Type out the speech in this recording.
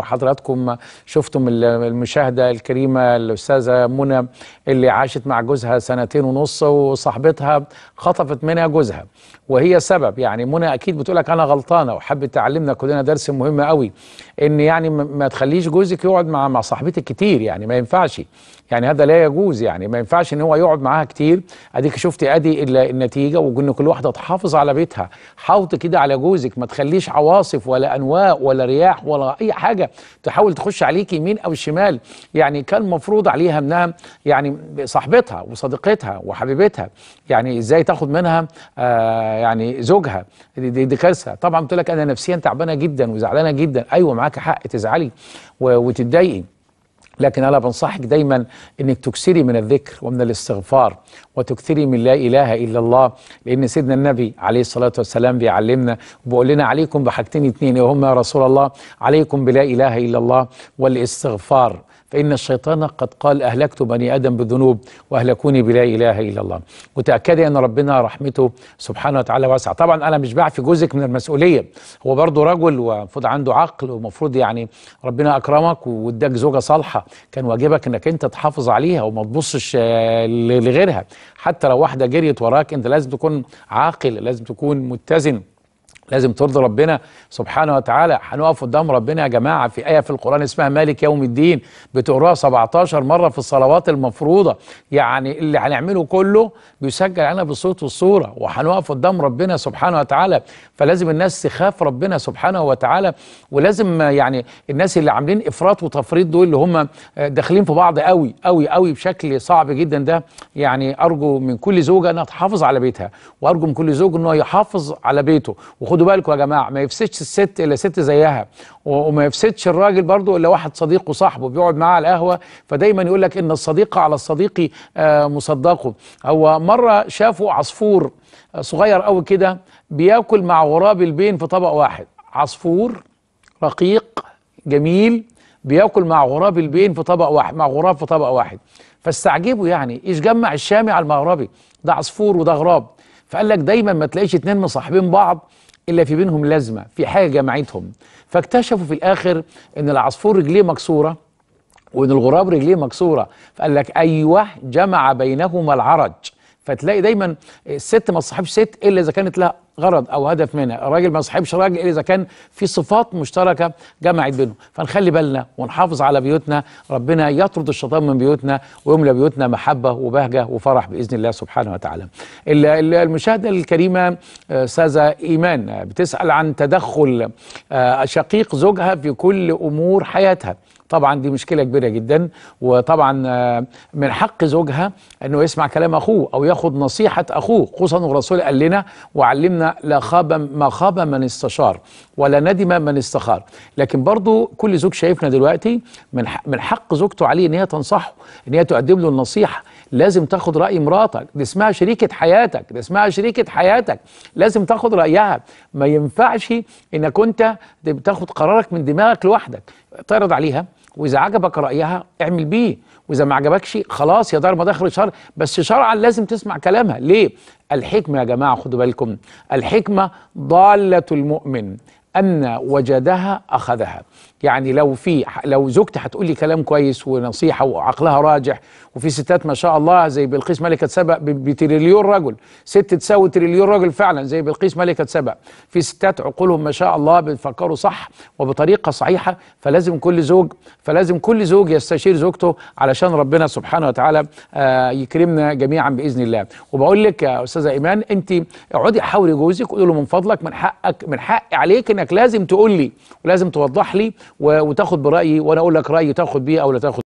حضراتكم شفتم المشاهدة الكريمة الأستاذة منى اللي عاشت مع جوزها سنتين ونص وصاحبتها خطفت منها جوزها وهي سبب يعني منى أكيد بتقولك أنا غلطانة وحبت تعلمنا كلنا درس مهم قوي إن يعني ما تخليش جوزك يقعد مع مع صاحبتك كتير يعني ما ينفعش يعني هذا لا يجوز يعني ما ينفعش ان هو يقعد معاها كتير اديك شفتي ادي النتيجه وقلنا كل واحده تحافظ على بيتها حاوطي كده على جوزك ما تخليش عواصف ولا انواء ولا رياح ولا اي حاجه حاجه تحاول تخش عليك يمين او شمال يعني كان مفروض عليها انها يعني صاحبتها وصديقتها وحبيبتها يعني ازاي تاخد منها آه يعني زوجها دي, دي, دي كارثه طبعا قلت لك انا نفسيا تعبانه جدا وزعلانه جدا ايوه معاك حق تزعلي وتتضايقي لكن أنا بنصحك دايما أنك تكثري من الذكر ومن الاستغفار وتكثري من لا إله إلا الله لأن سيدنا النبي عليه الصلاة والسلام بيعلمنا وبيقول لنا عليكم بحاجتين اتنين وهم يا رسول الله عليكم بلا إله إلا الله والاستغفار فإن الشيطان قد قال أهلكت بني آدم بالذنوب وأهلكوني بلا إله إلا الله متأكدة أن ربنا رحمته سبحانه وتعالى واسعة طبعا أنا مش بعفي جزءك من المسؤولية هو برضه رجل ومفروض عنده عقل ومفروض يعني ربنا أكرمك واداك زوجة صالحة كان واجبك أنك أنت تحافظ عليها وما تبصش آه، لغيرها حتى لو واحدة جريت وراك أنت لازم تكون عاقل لازم تكون متزن لازم ترضي ربنا سبحانه وتعالى هنقف قدام ربنا يا جماعه في ايه في القران اسمها مالك يوم الدين بتقراها 17 مره في الصلوات المفروضه يعني اللي هنعمله كله بيسجل علينا بالصوت والصوره وهنقف قدام ربنا سبحانه وتعالى فلازم الناس تخاف ربنا سبحانه وتعالى ولازم يعني الناس اللي عاملين افراط وتفريط دول اللي هم داخلين في بعض قوي قوي قوي بشكل صعب جدا ده يعني ارجو من كل زوجه انها تحافظ على بيتها وارجو من كل زوج انه يحافظ على بيته خدوا بالكم يا جماعه ما يفسدش الست الا ست زيها وما يفسدش الراجل برضه الا واحد صديقه صاحبه بيقعد معاه على القهوه فدايما يقول لك ان الصديق على الصديق آه، مصدقه هو مره شافوا عصفور آه، صغير قوي كده بياكل مع غراب البين في طبق واحد عصفور رقيق جميل بياكل مع غراب البين في طبق واحد مع غراب في طبق واحد فاستعجبوا يعني ايش جمع الشامي على المغربي ده عصفور وده غراب فقال لك دايما ما تلاقيش اتنين مصاحبين بعض إلا في بينهم لازمة في حاجة جمعتهم فاكتشفوا في الآخر إن العصفور رجليه مكسورة وإن الغراب رجليه مكسورة فقال لك أيوه جمع بينهما العرج فتلاقي دايما الست ما تصاحبش ست الا اذا كانت لها غرض او هدف منها الراجل ما صاحبش راجل الا اذا كان في صفات مشتركه جمعت بينهم فنخلي بالنا ونحافظ على بيوتنا ربنا يطرد الشيطان من بيوتنا ويملى بيوتنا محبه وبهجه وفرح باذن الله سبحانه وتعالى المشاهده الكريمه آه، استاذه ايمان آه، بتسال عن تدخل آه، شقيق زوجها في كل امور حياتها طبعا دي مشكلة كبيرة جدا وطبعا آه، من حق زوجها أنه يسمع كلام أخوه أو ياخد نصيحة أخوه خصوصا الرسول قال لنا وعلمنا لا خاب ما خاب من استشار ولا ندم من استخار لكن برضو كل زوج شايفنا دلوقتي من من حق زوجته عليه ان هي تنصحه ان هي تقدم له النصيحه لازم تاخد راي مراتك دي اسمها شريكه حياتك دي اسمها شريكه حياتك لازم تاخد رايها ما ينفعش انك انت بتاخد قرارك من دماغك لوحدك تعرض عليها واذا عجبك رايها اعمل بيه واذا ما عجبكش خلاص يا دار ما دخل شرع بس شرعا لازم تسمع كلامها ليه الحكمه يا جماعه خدوا بالكم الحكمه ضاله المؤمن ان وجدها اخذها يعني لو في لو زوجتي هتقول لي كلام كويس ونصيحه وعقلها راجح وفي ستات ما شاء الله زي بلقيس ملكه سبق بتريليون رجل ست تساوي تريليون رجل فعلا زي بلقيس ملكه سبق في ستات عقولهم ما شاء الله بيفكروا صح وبطريقه صحيحه فلازم كل زوج فلازم كل زوج يستشير زوجته علشان ربنا سبحانه وتعالى آه، يكرمنا جميعا باذن الله وبقول لك يا استاذه ايمان انت اقعدي حاوري جوزك وقولي له من فضلك من حقك من حق عليك انك انك لازم تقول لي ولازم توضح لي وتاخد برايي وانا اقول لك رايي تاخد بيه او لا تاخد